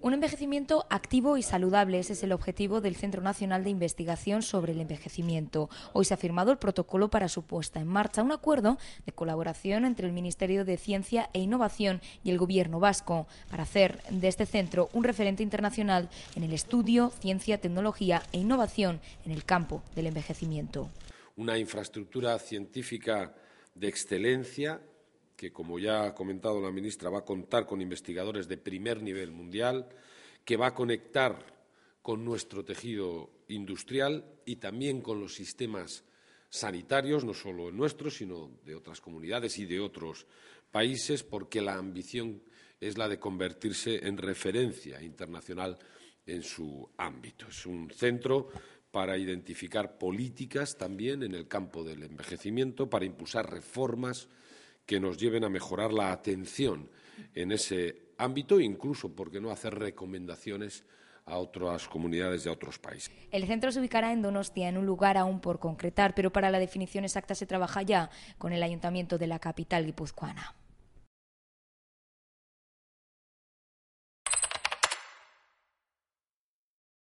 Un envejecimiento activo y saludable, ese es el objetivo del Centro Nacional de Investigación sobre el Envejecimiento. Hoy se ha firmado el protocolo para su puesta en marcha, un acuerdo de colaboración entre el Ministerio de Ciencia e Innovación y el Gobierno vasco, para hacer de este centro un referente internacional en el estudio, ciencia, tecnología e innovación en el campo del envejecimiento. Una infraestructura científica de excelencia que, como ya ha comentado la ministra, va a contar con investigadores de primer nivel mundial, que va a conectar con nuestro tejido industrial y también con los sistemas sanitarios, no solo nuestros, sino de otras comunidades y de otros países, porque la ambición es la de convertirse en referencia internacional en su ámbito. Es un centro para identificar políticas también en el campo del envejecimiento, para impulsar reformas que nos lleven a mejorar la atención en ese ámbito, incluso, ¿por no?, hacer recomendaciones a otras comunidades de otros países. El centro se ubicará en Donostia, en un lugar aún por concretar, pero para la definición exacta se trabaja ya con el Ayuntamiento de la capital guipuzcoana.